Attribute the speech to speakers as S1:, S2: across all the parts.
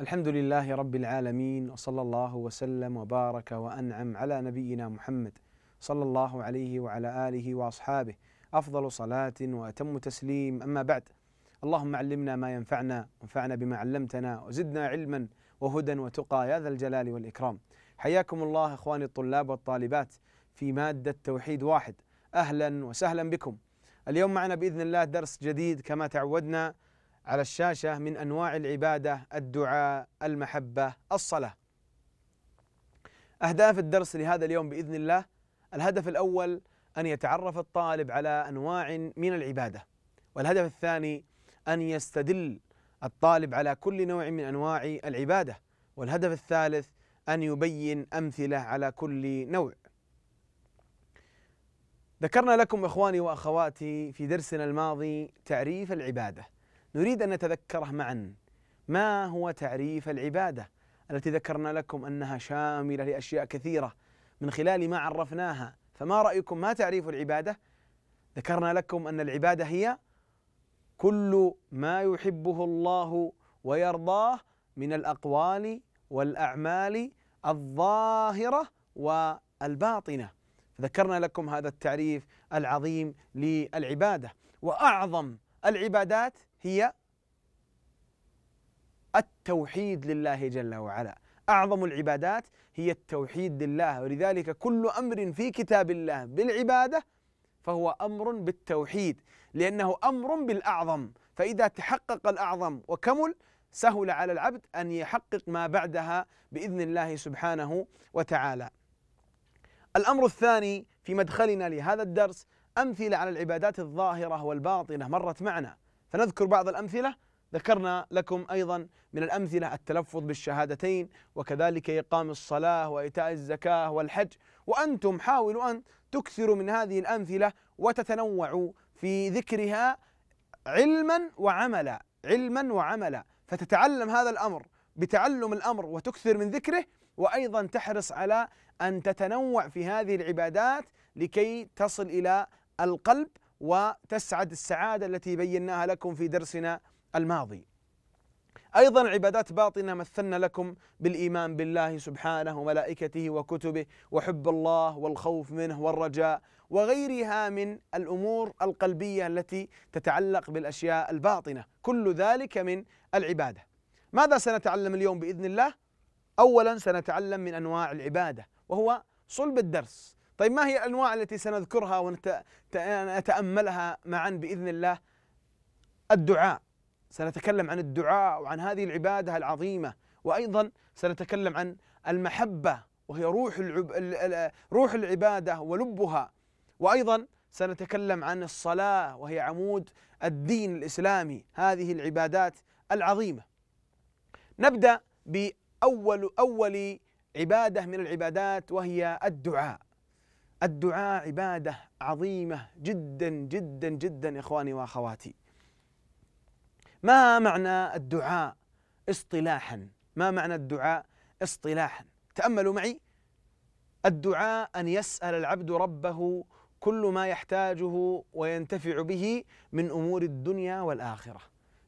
S1: الحمد لله رب العالمين وصلى الله وسلم وبارك وانعم على نبينا محمد صلى الله عليه وعلى اله واصحابه افضل صلاه واتم تسليم اما بعد اللهم علمنا ما ينفعنا وانفعنا بما علمتنا وزدنا علما وهدى وتقى يا ذا الجلال والاكرام حياكم الله اخواني الطلاب والطالبات في ماده توحيد واحد اهلا وسهلا بكم اليوم معنا باذن الله درس جديد كما تعودنا على الشاشه من انواع العباده الدعاء المحبه الصلاه اهداف الدرس لهذا اليوم باذن الله الهدف الاول ان يتعرف الطالب على انواع من العباده والهدف الثاني ان يستدل الطالب على كل نوع من انواع العباده والهدف الثالث ان يبين امثله على كل نوع ذكرنا لكم اخواني واخواتي في درسنا الماضي تعريف العباده نريد أن نتذكره معا ما هو تعريف العبادة التي ذكرنا لكم أنها شاملة لأشياء كثيرة من خلال ما عرفناها فما رأيكم ما تعريف العبادة؟ ذكرنا لكم أن العبادة هي كل ما يحبه الله ويرضاه من الأقوال والأعمال الظاهرة والباطنة ذكرنا لكم هذا التعريف العظيم للعبادة وأعظم العبادات هي التوحيد لله جل وعلا أعظم العبادات هي التوحيد لله ولذلك كل أمر في كتاب الله بالعبادة فهو أمر بالتوحيد لأنه أمر بالأعظم فإذا تحقق الأعظم وكمل سهل على العبد أن يحقق ما بعدها بإذن الله سبحانه وتعالى الأمر الثاني في مدخلنا لهذا الدرس أمثلة على العبادات الظاهرة والباطنة مرت معنا فنذكر بعض الأمثلة ذكرنا لكم أيضا من الأمثلة التلفظ بالشهادتين وكذلك إقام الصلاة وإيتاء الزكاة والحج وأنتم حاولوا أن تكثروا من هذه الأمثلة وتتنوعوا في ذكرها علما وعملا علما وعملا فتتعلم هذا الأمر بتعلم الأمر وتكثر من ذكره وأيضا تحرص على أن تتنوع في هذه العبادات لكي تصل إلى القلب وتسعد السعادة التي بيناها لكم في درسنا الماضي أيضا عبادات باطنة مثلنا لكم بالإيمان بالله سبحانه وملائكته وكتبه وحب الله والخوف منه والرجاء وغيرها من الأمور القلبية التي تتعلق بالأشياء الباطنة كل ذلك من العبادة ماذا سنتعلم اليوم بإذن الله؟ أولا سنتعلم من أنواع العبادة وهو صلب الدرس طيب ما هي الأنواع التي سنذكرها ونتأملها معا بإذن الله الدعاء سنتكلم عن الدعاء وعن هذه العبادة العظيمة وأيضا سنتكلم عن المحبة وهي روح العب... روح العبادة ولبها وأيضا سنتكلم عن الصلاة وهي عمود الدين الإسلامي هذه العبادات العظيمة نبدأ بأول أول عبادة من العبادات وهي الدعاء الدعاء عبادة عظيمة جدا جدا جدا إخواني وأخواتي ما معنى الدعاء اصطلاحا ما معنى الدعاء اصطلاحا تأملوا معي الدعاء أن يسأل العبد ربه كل ما يحتاجه وينتفع به من أمور الدنيا والآخرة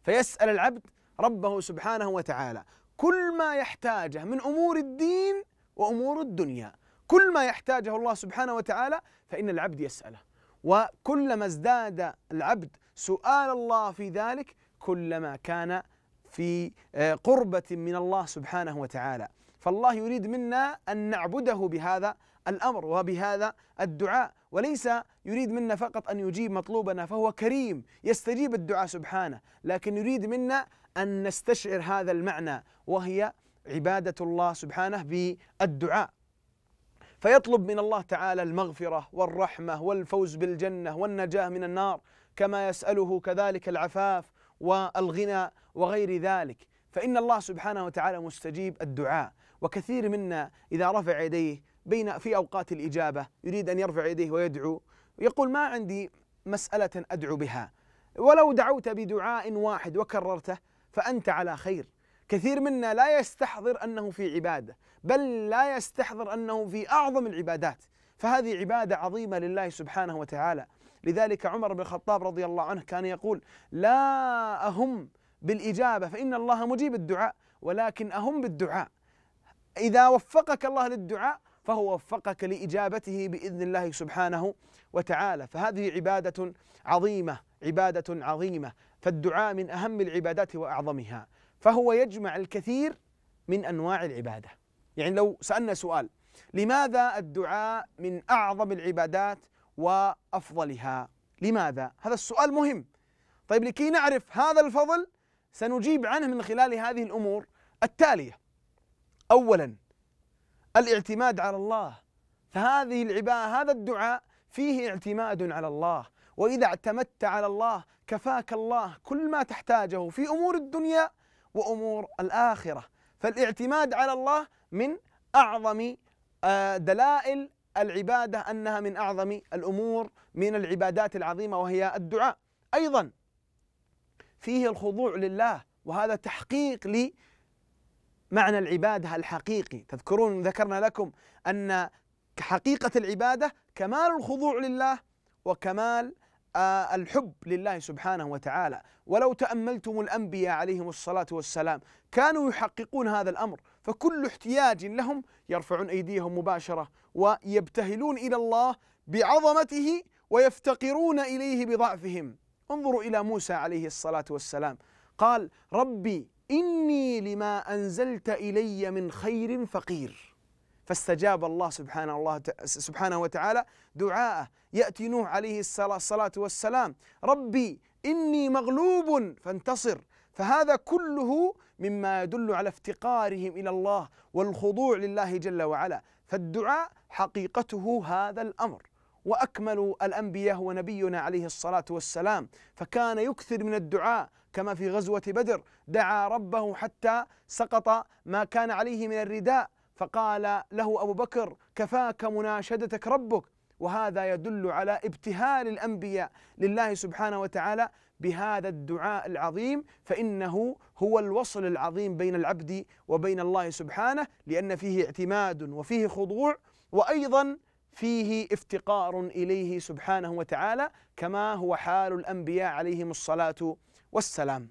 S1: فيسأل العبد ربه سبحانه وتعالى كل ما يحتاجه من أمور الدين وأمور الدنيا كل ما يحتاجه الله سبحانه وتعالى فإن العبد يسأله وكلما ازداد العبد سؤال الله في ذلك كلما كان في آه، قربة من الله سبحانه وتعالى فالله يريد منا أن نعبده بهذا الأمر وبهذا الدعاء وليس يريد منا فقط أن يجيب مطلوبنا فهو كريم يستجيب الدعاء سبحانه لكن يريد منا أن نستشعر هذا المعنى وهي عبادة الله سبحانه بالدعاء فيطلب من الله تعالى المغفرة والرحمة والفوز بالجنة والنجاة من النار كما يسأله كذلك العفاف والغنى وغير ذلك فإن الله سبحانه وتعالى مستجيب الدعاء وكثير منا إذا رفع يديه بين في أوقات الإجابة يريد أن يرفع يديه ويدعو يقول ما عندي مسألة أدعو بها ولو دعوت بدعاء واحد وكررته فأنت على خير كثير منا لا يستحضر انه في عباده، بل لا يستحضر انه في اعظم العبادات، فهذه عباده عظيمه لله سبحانه وتعالى، لذلك عمر بن الخطاب رضي الله عنه كان يقول: لا اهم بالاجابه فان الله مجيب الدعاء، ولكن اهم بالدعاء. اذا وفقك الله للدعاء فهو وفقك لاجابته باذن الله سبحانه وتعالى، فهذه عباده عظيمه، عباده عظيمه، فالدعاء من اهم العبادات واعظمها. فهو يجمع الكثير من انواع العباده يعني لو سالنا سؤال لماذا الدعاء من اعظم العبادات وافضلها لماذا هذا السؤال مهم طيب لكي نعرف هذا الفضل سنجيب عنه من خلال هذه الامور التاليه اولا الاعتماد على الله فهذه العباده هذا الدعاء فيه اعتماد على الله واذا اعتمدت على الله كفاك الله كل ما تحتاجه في امور الدنيا وأمور الآخرة فالاعتماد على الله من أعظم آه، دلائل العبادة أنها من أعظم الأمور من العبادات العظيمة وهي الدعاء أيضا فيه الخضوع لله وهذا تحقيق لمعنى العبادة الحقيقي تذكرون ذكرنا لكم أن حقيقة العبادة كمال الخضوع لله وكمال آه، الحب لله سبحانه وتعالى ولو تأملتم الأنبياء عليهم الصلاة والسلام كانوا يحققون هذا الأمر فكل احتياج لهم يرفعون أيديهم مباشرة ويبتهلون إلى الله بعظمته ويفتقرون إليه بضعفهم انظروا إلى موسى عليه الصلاة والسلام قال ربي إني لما أنزلت إلي من خير فقير فاستجاب الله سبحانه الله سبحانه وتعالى دعاءه ياتي نوح عليه الصلاه والسلام ربي اني مغلوب فانتصر فهذا كله مما يدل على افتقارهم الى الله والخضوع لله جل وعلا فالدعاء حقيقته هذا الامر واكمل الانبياء هو نبينا عليه الصلاه والسلام فكان يكثر من الدعاء كما في غزوه بدر دعا ربه حتى سقط ما كان عليه من الرداء فقال له ابو بكر كفاك مناشدتك ربك وهذا يدل على ابتهال الانبياء لله سبحانه وتعالى بهذا الدعاء العظيم فانه هو الوصل العظيم بين العبد وبين الله سبحانه لان فيه اعتماد وفيه خضوع وايضا فيه افتقار اليه سبحانه وتعالى كما هو حال الانبياء عليهم الصلاه والسلام.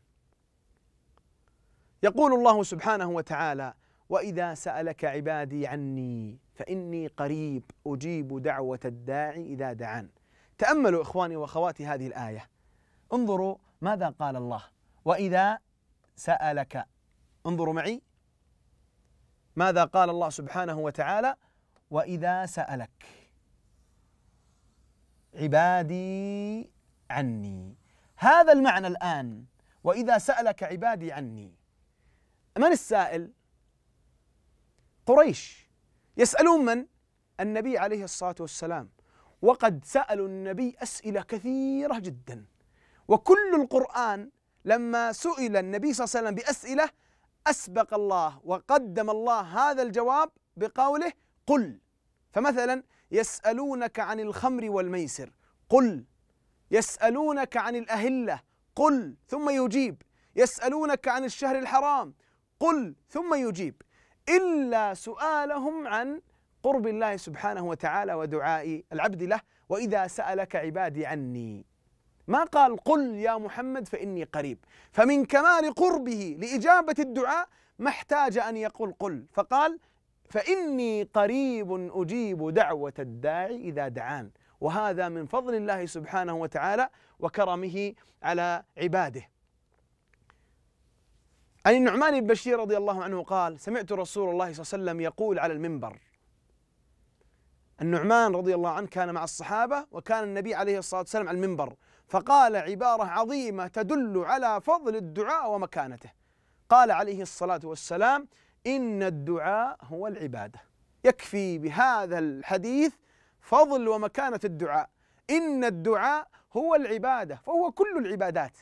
S1: يقول الله سبحانه وتعالى: واذا سالك عبادي عني فاني قريب اجيب دعوه الداعي اذا دعان تاملوا اخواني واخواتي هذه الايه انظروا ماذا قال الله واذا سالك انظروا معي ماذا قال الله سبحانه وتعالى واذا سالك عبادي عني هذا المعنى الان واذا سالك عبادي عني من السائل قريش يسألون من؟ النبي عليه الصلاة والسلام وقد سألوا النبي أسئلة كثيرة جدا وكل القرآن لما سئل النبي صلى الله عليه وسلم بأسئلة أسبق الله وقدم الله هذا الجواب بقوله قل فمثلا يسألونك عن الخمر والميسر قل يسألونك عن الأهلة قل ثم يجيب يسألونك عن الشهر الحرام قل ثم يجيب إلا سؤالهم عن قرب الله سبحانه وتعالى ودعاء العبد له وإذا سألك عبادي عني ما قال قل يا محمد فإني قريب فمن كمال قربه لإجابة الدعاء ما احتاج أن يقول قل فقال فإني قريب أجيب دعوة الداعي إذا دعان وهذا من فضل الله سبحانه وتعالى وكرمه على عباده عن النعمان بن بشير رضي الله عنه قال سمعت رسول الله صلى الله عليه وسلم يقول على المنبر النعمان رضي الله عنه كان مع الصحابة وكان النبي عليه الصلاة والسلام على المنبر فقال عبارة عظيمة تدل على فضل الدعاء ومكانته قال عليه الصلاة والسلام إن الدعاء هو العبادة يكفي بهذا الحديث فضل ومكانة الدعاء إن الدعاء هو العبادة فهو كل العبادات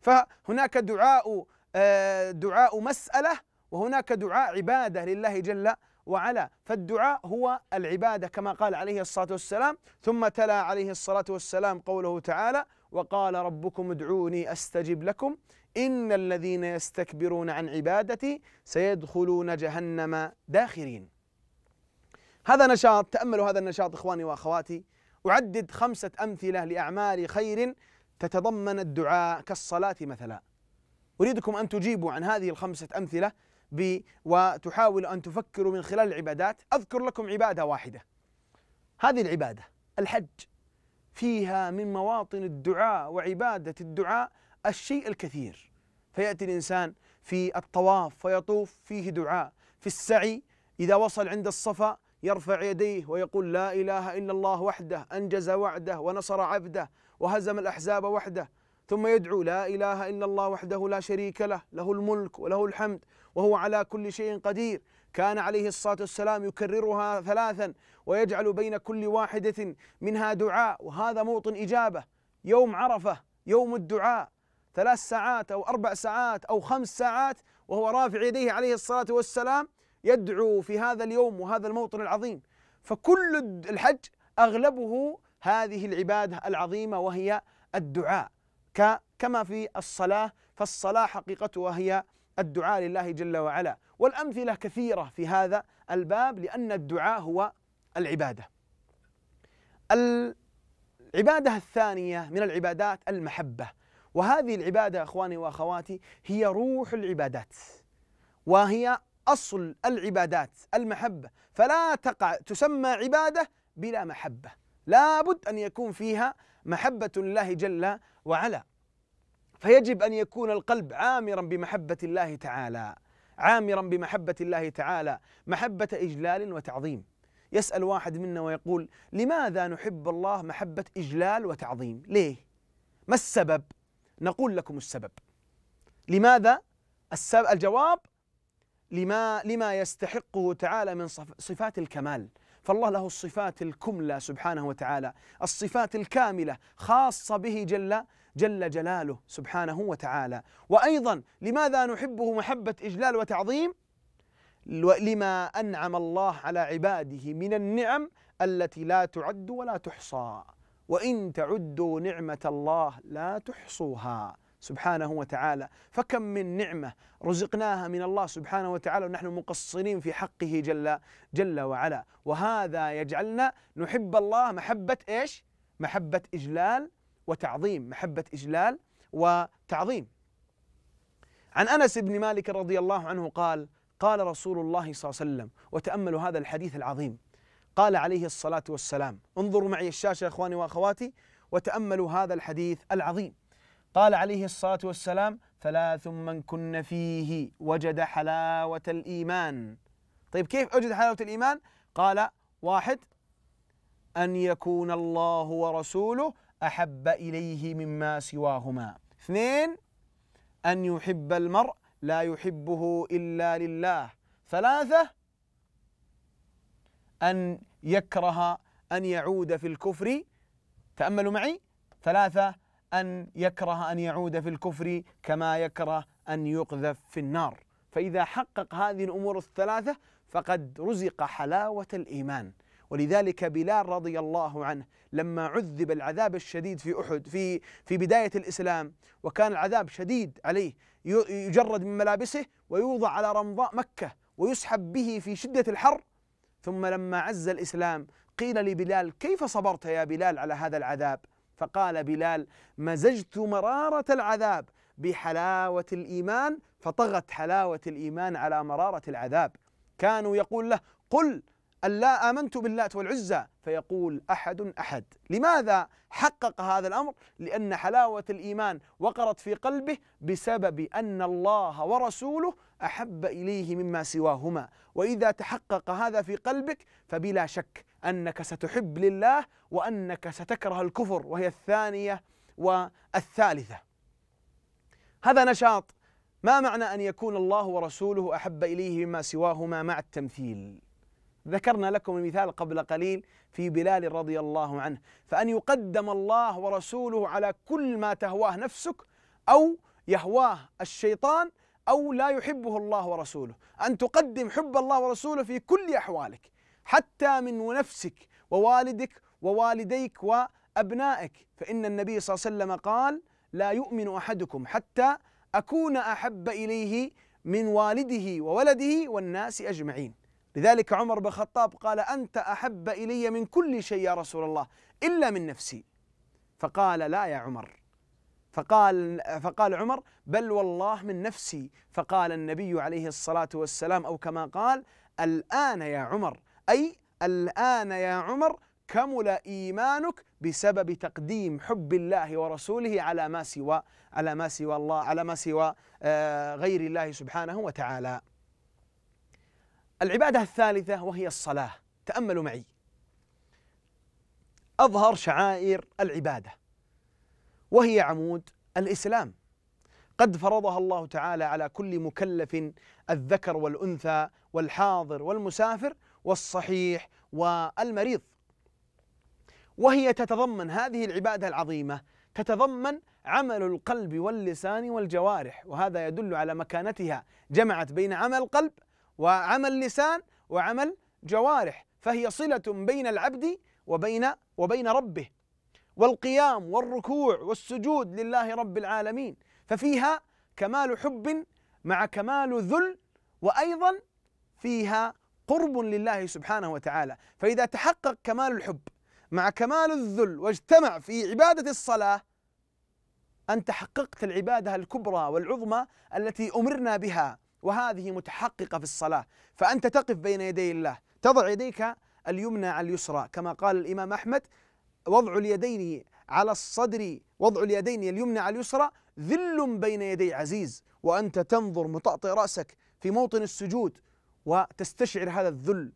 S1: فهناك دعاء آه، دعاء مسألة وهناك دعاء عبادة لله جل وعلا فالدعاء هو العبادة كما قال عليه الصلاة والسلام ثم تلا عليه الصلاة والسلام قوله تعالى وقال ربكم ادعوني أستجب لكم إن الذين يستكبرون عن عبادتي سيدخلون جهنم داخرين هذا نشاط تأملوا هذا النشاط إخواني وأخواتي أعدد خمسة أمثلة لأعمال خير تتضمن الدعاء كالصلاة مثلا أريدكم أن تجيبوا عن هذه الخمسة أمثلة وتحاولوا أن تفكروا من خلال العبادات أذكر لكم عبادة واحدة هذه العبادة الحج فيها من مواطن الدعاء وعبادة الدعاء الشيء الكثير فيأتي الإنسان في الطواف فيطوف فيه دعاء في السعي إذا وصل عند الصفا يرفع يديه ويقول لا إله إلا الله وحده أنجز وعده ونصر عبده وهزم الأحزاب وحده ثم يدعو لا اله الا الله وحده لا شريك له له الملك وله الحمد وهو على كل شيء قدير كان عليه الصلاه والسلام يكررها ثلاثا ويجعل بين كل واحده منها دعاء وهذا موطن اجابه يوم عرفه يوم الدعاء ثلاث ساعات او اربع ساعات او خمس ساعات وهو رافع يديه عليه الصلاه والسلام يدعو في هذا اليوم وهذا الموطن العظيم فكل الحج اغلبه هذه العباده العظيمه وهي الدعاء كما في الصلاة فالصلاة حقيقتها هي الدعاء لله جل وعلا والأمثلة كثيرة في هذا الباب لأن الدعاء هو العبادة العبادة الثانية من العبادات المحبة وهذه العبادة أخواني وأخواتي هي روح العبادات وهي أصل العبادات المحبة فلا تقع تسمى عبادة بلا محبة لا بد أن يكون فيها محبة الله جل وعلا فيجب أن يكون القلب عامرا بمحبة الله تعالى عامرا بمحبة الله تعالى محبة إجلال وتعظيم يسأل واحد منا ويقول لماذا نحب الله محبة إجلال وتعظيم ليه؟ ما السبب؟ نقول لكم السبب لماذا؟ السبب الجواب لما لما يستحقه تعالى من صفات الكمال فالله له الصفات الكملى سبحانه وتعالى الصفات الكاملة خاصة به جل جل جلاله سبحانه وتعالى وأيضا لماذا نحبه محبة إجلال وتعظيم لما أنعم الله على عباده من النعم التي لا تعد ولا تحصى وإن تعدوا نعمة الله لا تحصوها سبحانه وتعالى فكم من نعمة رزقناها من الله سبحانه وتعالى ونحن مقصرين في حقه جل جل وعلا وهذا يجعلنا نحب الله محبة ايش؟ محبة إجلال وتعظيم محبة إجلال وتعظيم عن أنس بن مالك رضي الله عنه قال قال رسول الله صلى الله عليه وسلم وتأملوا هذا الحديث العظيم قال عليه الصلاة والسلام انظروا معي الشاشة أخواني وأخواتي وتأملوا هذا الحديث العظيم قال عليه الصلاة والسلام ثلاث من كن فيه وجد حلاوة الإيمان طيب كيف أوجد حلاوة الإيمان؟ قال واحد أن يكون الله ورسوله أحب إليه مما سواهما اثنين أن يحب المرء لا يحبه إلا لله ثلاثة أن يكره أن يعود في الكفر تأملوا معي ثلاثة أن يكره أن يعود في الكفر كما يكره أن يقذف في النار فإذا حقق هذه الأمور الثلاثة فقد رزق حلاوة الإيمان ولذلك بلال رضي الله عنه لما عذب العذاب الشديد في احد في في بدايه الاسلام وكان العذاب شديد عليه يجرد من ملابسه ويوضع على رمضاء مكه ويسحب به في شده الحر ثم لما عز الاسلام قيل لبلال كيف صبرت يا بلال على هذا العذاب؟ فقال بلال مزجت مرارة العذاب بحلاوة الإيمان فطغت حلاوة الإيمان على مرارة العذاب كانوا يقول له قل ألا آمنت باللات والعزى فيقول أحد أحد لماذا حقق هذا الأمر لأن حلاوة الإيمان وقرت في قلبه بسبب أن الله ورسوله أحب إليه مما سواهما وإذا تحقق هذا في قلبك فبلا شك أنك ستحب لله وأنك ستكره الكفر وهي الثانية والثالثة هذا نشاط ما معنى أن يكون الله ورسوله أحب إليه مما سواهما مع التمثيل ذكرنا لكم المثال قبل قليل في بلال رضي الله عنه فأن يقدم الله ورسوله على كل ما تهواه نفسك أو يهواه الشيطان أو لا يحبه الله ورسوله أن تقدم حب الله ورسوله في كل أحوالك حتى من نفسك ووالدك ووالديك وأبنائك فإن النبي صلى الله عليه وسلم قال لا يؤمن أحدكم حتى أكون أحب إليه من والده وولده والناس أجمعين لذلك عمر بن الخطاب قال أنت أحب إلي من كل شيء يا رسول الله إلا من نفسي فقال لا يا عمر فقال فقال عمر بل والله من نفسي فقال النبي عليه الصلاه والسلام او كما قال الان يا عمر أي الآن يا عمر كمل إيمانك بسبب تقديم حب الله ورسوله على ما سوى على ما سوى الله على ما سوى آه، غير الله سبحانه وتعالى. العبادة الثالثة وهي الصلاة، تأملوا معي. أظهر شعائر العبادة وهي عمود الإسلام. قد فرضها الله تعالى على كل مكلف الذكر والأنثى والحاضر والمسافر والصحيح والمريض وهي تتضمن هذه العباده العظيمه تتضمن عمل القلب واللسان والجوارح وهذا يدل على مكانتها جمعت بين عمل قلب وعمل لسان وعمل جوارح فهي صله بين العبد وبين وبين ربه والقيام والركوع والسجود لله رب العالمين ففيها كمال حب مع كمال ذل وايضا فيها قرب لله سبحانه وتعالى فإذا تحقق كمال الحب مع كمال الذل واجتمع في عبادة الصلاة أنت حققت العبادة الكبرى والعظمى التي أمرنا بها وهذه متحققة في الصلاة فأنت تقف بين يدي الله تضع يديك اليمنى على اليسرى كما قال الإمام أحمد وضع اليدين على الصدر وضع اليدين اليمنى على اليسرى ذل بين يدي عزيز وأنت تنظر مطأطئ رأسك في موطن السجود وتستشعر هذا الذل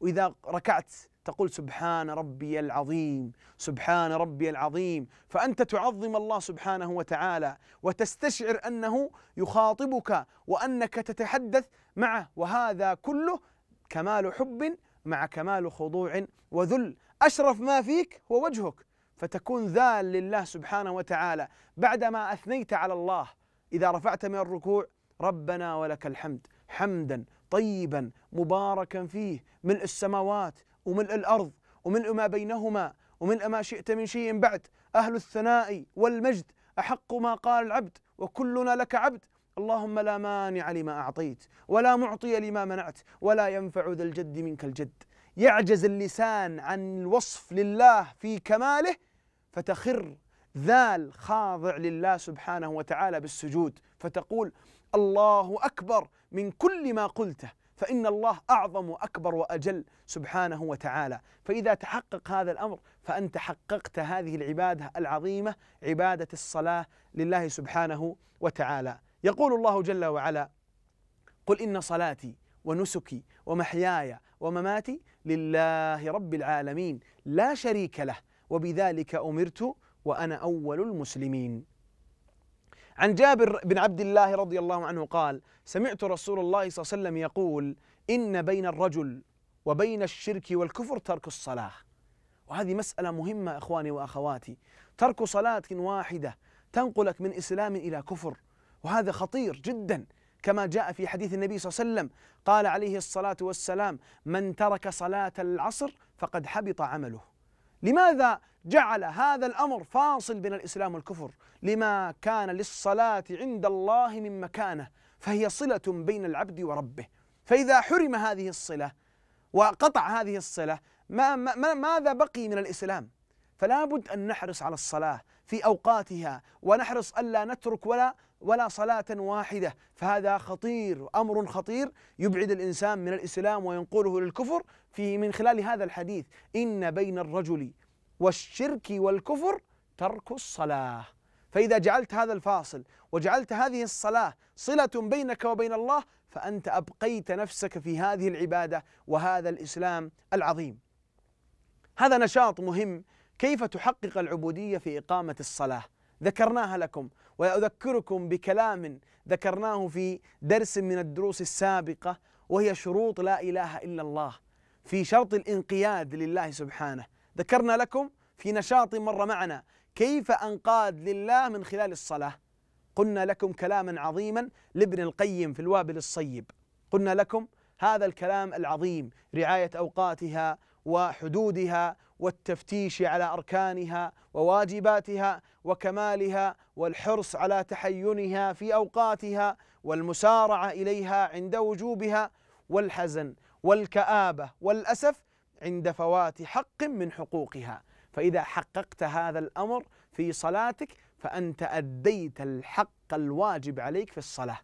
S1: وإذا ركعت تقول سبحان ربي العظيم سبحان ربي العظيم فأنت تعظم الله سبحانه وتعالى وتستشعر أنه يخاطبك وأنك تتحدث معه وهذا كله كمال حب مع كمال خضوع وذل أشرف ما فيك هو وجهك فتكون ذال لله سبحانه وتعالى بعدما أثنيت على الله إذا رفعت من الركوع ربنا ولك الحمد حمدا طيبا مباركا فيه ملء السماوات وملء الأرض وملء ما بينهما وملء ما شئت من شيء بعد أهل الثناء والمجد أحق ما قال العبد وكلنا لك عبد اللهم لا مانع لما أعطيت ولا معطي لما منعت ولا ينفع ذا الجد منك الجد يعجز اللسان عن الوصف لله في كماله فتخر ذال خاضع لله سبحانه وتعالى بالسجود فتقول الله اكبر من كل ما قلته فان الله اعظم واكبر واجل سبحانه وتعالى فاذا تحقق هذا الامر فانت حققت هذه العباده العظيمه عباده الصلاه لله سبحانه وتعالى يقول الله جل وعلا قل ان صلاتي ونسكي ومحياي ومماتي لله رب العالمين لا شريك له وبذلك امرت وانا اول المسلمين عن جابر بن عبد الله رضي الله عنه قال سمعت رسول الله صلى الله عليه وسلم يقول إن بين الرجل وبين الشرك والكفر ترك الصلاة وهذه مسألة مهمة إخواني وأخواتي ترك صلاة واحدة تنقلك من إسلام إلى كفر وهذا خطير جدا كما جاء في حديث النبي صلى الله عليه وسلم قال عليه الصلاة والسلام من ترك صلاة العصر فقد حبط عمله لماذا جعل هذا الأمر فاصل بين الإسلام والكفر لما كان للصلاة عند الله من مكانه فهي صلة بين العبد وربه فإذا حرم هذه الصلة وقطع هذه الصلة ما ما ماذا بقي من الإسلام فلا بد أن نحرص على الصلاة في أوقاتها ونحرص ألا نترك ولا ولا صلاة واحدة فهذا خطير أمر خطير يبعد الإنسان من الإسلام وينقله للكفر في من خلال هذا الحديث إن بين الرجل والشرك والكفر ترك الصلاة فإذا جعلت هذا الفاصل وجعلت هذه الصلاة صلة بينك وبين الله فأنت أبقيت نفسك في هذه العبادة وهذا الإسلام العظيم هذا نشاط مهم كيف تحقق العبودية في إقامة الصلاة ذكرناها لكم وأذكركم بكلام ذكرناه في درس من الدروس السابقة وهي شروط لا إله إلا الله في شرط الانقياد لله سبحانه ذكرنا لكم في نشاط مر معنا كيف أنقاد لله من خلال الصلاة قلنا لكم كلاما عظيما لابن القيم في الوابل الصيب قلنا لكم هذا الكلام العظيم رعاية أوقاتها وحدودها والتفتيش على اركانها وواجباتها وكمالها والحرص على تحينها في اوقاتها والمسارعه اليها عند وجوبها والحزن والكابه والاسف عند فوات حق من حقوقها فاذا حققت هذا الامر في صلاتك فانت اديت الحق الواجب عليك في الصلاه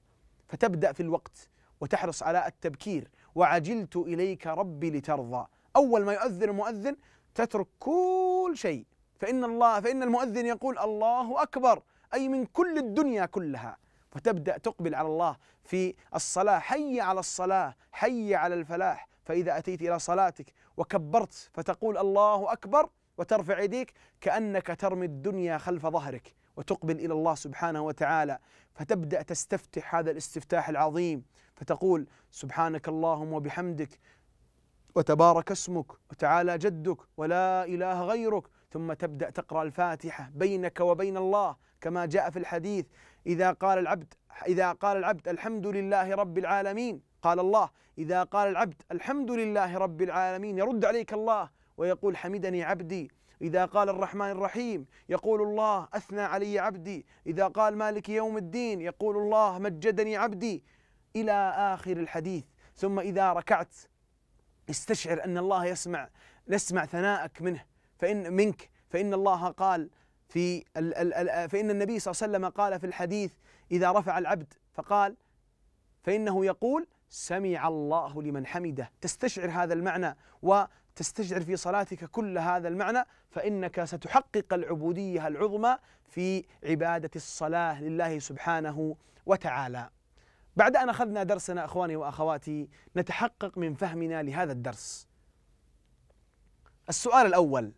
S1: فتبدا في الوقت وتحرص على التبكير وعجلت اليك ربي لترضى أول ما يؤذن المؤذن تترك كل شيء فإن الله فإن المؤذن يقول الله أكبر أي من كل الدنيا كلها فتبدأ تقبل على الله في الصلاة حي على الصلاة حي على الفلاح فإذا أتيت إلى صلاتك وكبرت فتقول الله أكبر وترفع يديك كأنك ترمي الدنيا خلف ظهرك وتقبل إلى الله سبحانه وتعالى فتبدأ تستفتح هذا الاستفتاح العظيم فتقول سبحانك اللهم وبحمدك وتبارك اسمك وتعالى جدك ولا إله غيرك ثم تبدأ تقرأ الفاتحة بينك وبين الله كما جاء في الحديث إذا قال العبد إذا قال العبد الحمد لله رب العالمين قال الله إذا قال العبد الحمد لله رب العالمين يرد عليك الله ويقول حمدني عبدي إذا قال الرحمن الرحيم يقول الله أثنى علي عبدي إذا قال مالك يوم الدين يقول الله مجدني عبدي إلى آخر الحديث ثم إذا ركعت استشعر أن الله يسمع نسمع ثناءك منه فإن منك فإن الله قال في ال ال ال فإن النبي صلى الله عليه وسلم قال في الحديث إذا رفع العبد فقال فإنه يقول سمع الله لمن حمده تستشعر هذا المعنى وتستشعر في صلاتك كل هذا المعنى فإنك ستحقق العبودية العظمى في عبادة الصلاة لله سبحانه وتعالى بعد أن أخذنا درسنا أخواني وأخواتي نتحقق من فهمنا لهذا الدرس السؤال الأول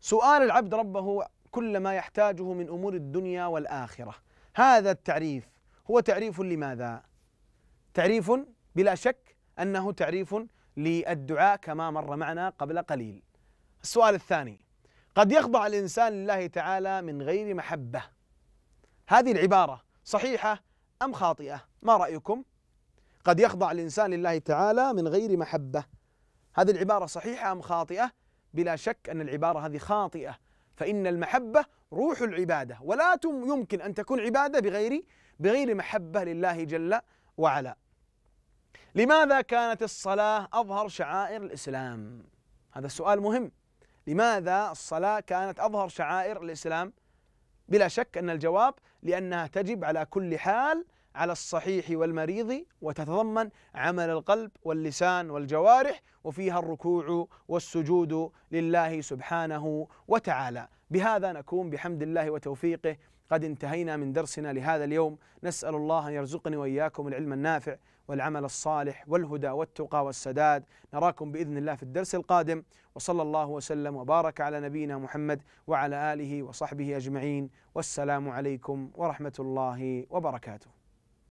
S1: سؤال العبد ربه كل ما يحتاجه من أمور الدنيا والآخرة هذا التعريف هو تعريف لماذا؟ تعريف بلا شك أنه تعريف للدعاء كما مر معنا قبل قليل السؤال الثاني قد يخضع الإنسان لله تعالى من غير محبة هذه العبارة صحيحة أم خاطئة ما رأيكم قد يخضع الإنسان لله تعالى من غير محبة هذه العبارة صحيحة أم خاطئة بلا شك أن العبارة هذه خاطئة فإن المحبة روح العبادة ولا يمكن أن تكون عبادة بغير بغير محبة لله جل وعلا لماذا كانت الصلاة أظهر شعائر الإسلام هذا السؤال مهم لماذا الصلاة كانت أظهر شعائر الإسلام بلا شك أن الجواب لأنها تجب على كل حال على الصحيح والمريض وتتضمن عمل القلب واللسان والجوارح وفيها الركوع والسجود لله سبحانه وتعالى بهذا نكون بحمد الله وتوفيقه قد انتهينا من درسنا لهذا اليوم نسأل الله أن يرزقني وإياكم العلم النافع والعمل الصالح والهدى والتقى والسداد نراكم باذن الله في الدرس القادم وصلى الله وسلم وبارك على نبينا محمد وعلى اله وصحبه اجمعين والسلام عليكم ورحمه الله وبركاته